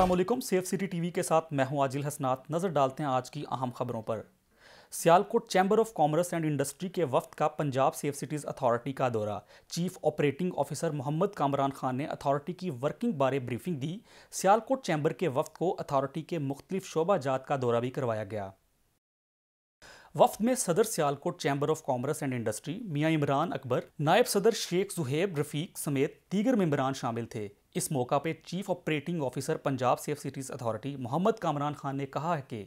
Aslam safe city T TV के साथ मैं हूं आजिल हसनात नज़र डालते हैं आज की अहम खबरों पर Sialkot chamber of commerce and industry के वफद का पंजाब सेफ सिटीज़ अथॉरिटी का दौरा chief operating officer Mohammad Kamran Khan ने अथॉरिटी की वर्किंग बारे ब्रीफिंग दी सियालकोट चैम्बर के वफद को अथॉरिटी के मुख्तलिफ जात का दौरा भी करवाया गया वफद में सदर Sialkot chamber of commerce and industry Mian Imran Akbar नायब सदर शेख जुहेब रफीक समेत दीगर मम्बरान शामिल थे इस मौका पर chief operating officer Punjab safe cities authority Mohammad Kamran Khan ने कहा है कि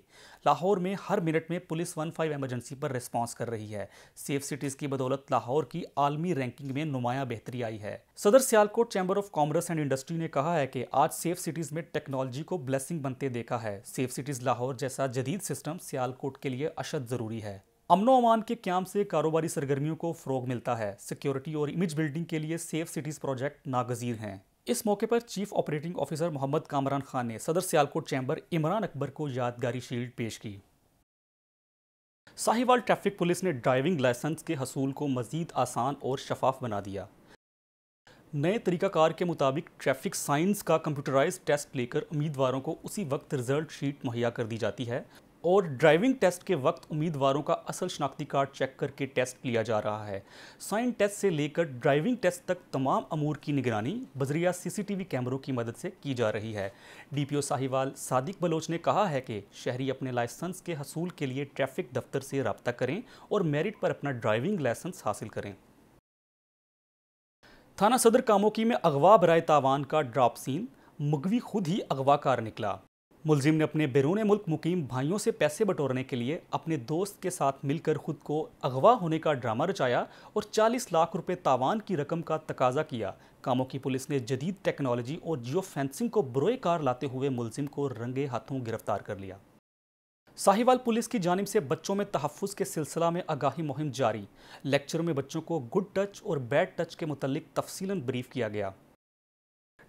लाहौर में हर मिनट में पुलिस वन फाइव एमरजेंसी पर रिस्पांस कर रही है सेफ सिटीज़ की बदौलत लाहौर की आलमी रैंकिंग में नुमाया बेहतरी आई है सदर Sialkot chamber of commerce and industry ने कहा है कि आज सेफ सिटीज़ में टेक्नोलॉजी को ब्लेसिंग बनते देखा है सेफ सिटीज़ लाहौर जैसा जदीद सिस्टम सियालकोट के लिए अशद ज़रूरी है अमनो अमान के क्याम से कारोबारी सरगर्मियों को फ़रोग मिलता है सिक्योरिटी और इमेज बिल्डिंग के लिए सेफ सिटीज़ प्रोजेक्ट नागजीर हैं इस मौके पर chief operating officer Mohammad Kamran Khan ने सदर सियालकोट चैम्बर इमरान अकबर को यादगारी शील्ड पेश की साहिवाल ट्रैफिक पुलिस ने ड्राइविंग लाइसेंस के हसूल को मजीद आसान और शफाफ बना दिया नए तरीकाकार के मुताबिक ट्रैफिक साइंस का कंप्यूटराइज टेस्ट लेकर उम्मीदवारों को उसी वक्त रिजल्ट शीट मुहैया कर दी जाती है और ड्राइविंग टेस्ट के वक्त उम्मीदवारों का असल शनाख्ती कार्ड चेक करके टेस्ट लिया जा रहा है साइन टेस्ट से लेकर ड्राइविंग टेस्ट तक तमाम अमूर की निगरानी बजरिया सीसीटीवी कैमरों की मदद से की जा रही है डीपीओ साहिवाल सादिक बलोच ने कहा है कि शहरी अपने लाइसेंस के हसूल के लिए ट्रैफिक दफ्तर से रबता करें और मेरिट पर अपना ड्राइविंग लाइसेंस हासिल करें थाना सदर कामोकी में अगवा बरए तावान का ड्राप सीन मुगवी खुद ही अगवा कार निकला मुलजिम ने अपने बैरून मुल्क मुकीम भाइयों से पैसे बटोरने के लिए अपने दोस्त के साथ मिलकर खुद को अगवा होने का ड्रामा रचाया और 40 लाख रुपए तावान की रकम का तकाजा किया कामों की पुलिस ने जदीद टेक्नोलॉजी और जियो फेंसिंग को बुरे कार लाते हुए मुलजिम को रंगे हाथों गिरफ्तार कर लिया साहिवाल पुलिस की जानब से बच्चों में तहफ़ के सिलसिला में आगाही मुहिम जारी लेक्चरों में बच्चों को गुड टच और बैड टच के मुतलिक तफसीला ब्रीफ किया गया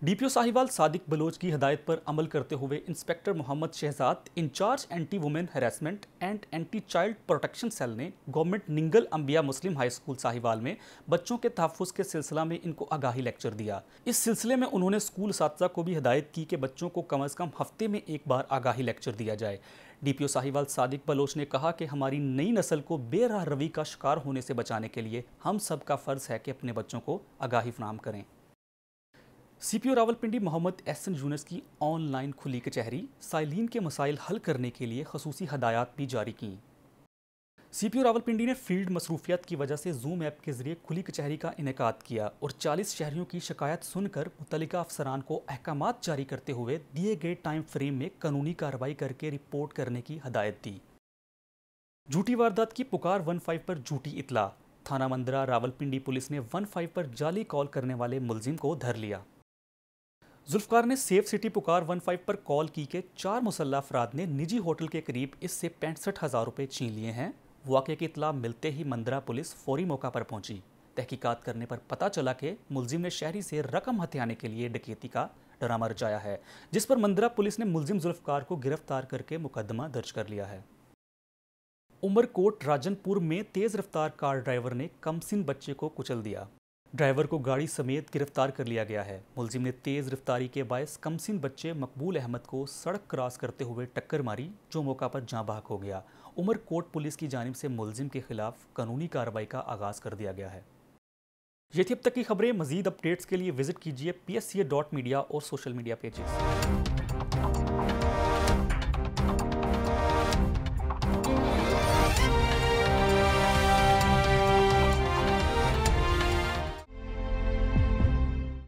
डीपीओ साहिवाल सादिक बलोच की हदायत पर अमल करते हुए inspector Mohammad Shahzad in charge anti women harassment and anti child protection cell ने गवर्नमेंट निंगल अंबिया मुस्लिम हाई स्कूल साहिवाल में बच्चों के तहफ़ के सिलसिला में इनको आगाही लेक्चर दिया इस सिलसिले में उन्होंने स्कूल साथसा को भी हदायत की कि बच्चों को कम अज़ कम हफ्ते में एक बार आगाही लेक्चर दिया जाए डीपीओ साहिवाल सादिक बलोच ने कहा कि हमारी नई नस्ल को बेरा रवि का शिकार होने से बचाने के लिए हम सब का फ़र्ज़ है कि अपने बच्चों को आगाही फ्राहम करें सीपीओ रावलपिंडी मोहम्मद एहसन यूनस की ऑनलाइन खुली कचहरी साइलिन के मसाइल हल करने के लिए खसूसी हदायत भी जारी की सीपीओ रावलपिंडी ने फील्ड मसरूफियात की वजह से जूम ऐप के जरिए खुली कचहरी का इनका किया और 40 शहरियों की शिकायत सुनकर मुतलिका अफसरान को अहकाम जारी करते हुए दिए गए टाइम फ्रेम में कानूनी कार्रवाई करके रिपोर्ट करने की हदायत दी झूठी वारदात की पुकार 15 पर झूठी इतला थाना मंदरा रावलपिंडी पुलिस ने 15 पर जाली कॉल करने वाले मुलजिम को धर लिया जुल्फकार ने सेफ सिटी पुकार वन फाइव पर कॉल की के चार मुसल्ला अफराद ने निजी होटल के करीब इससे पैंसठ हज़ार रुपये छीन लिए हैं वाक़े की इतला मिलते ही मंदरा पुलिस फौरी मौका पर पहुंची तहकीकात करने पर पता चला कि मुलजिम ने शहरी से रकम हथियाने के लिए डकैती का ड्रामा रचाया है जिस पर मंदरा पुलिस ने मुलजिम जुल्फकार को गिरफ्तार करके मुकदमा दर्ज कर लिया है उमरकोट राजनपुर में तेज़ रफ्तार कार ड्राइवर ने कमसिन बच्चे को कुचल दिया ड्राइवर को गाड़ी समेत गिरफ्तार कर लिया गया है मुलजिम ने तेज रफ्तारी के बायस कमसिन बच्चे मकबूल अहमद को सड़क क्रॉस करते हुए टक्कर मारी जो मौका पर जाँ बहक हो गया उमरकोट पुलिस की जानब से मुलजिम के खिलाफ कानूनी कार्रवाई का आगाज़ कर दिया गया है ये थी अब तक की खबरें मजीद अपडेट्स के लिए विजिट कीजिए P S C dot media और सोशल मीडिया पेजेस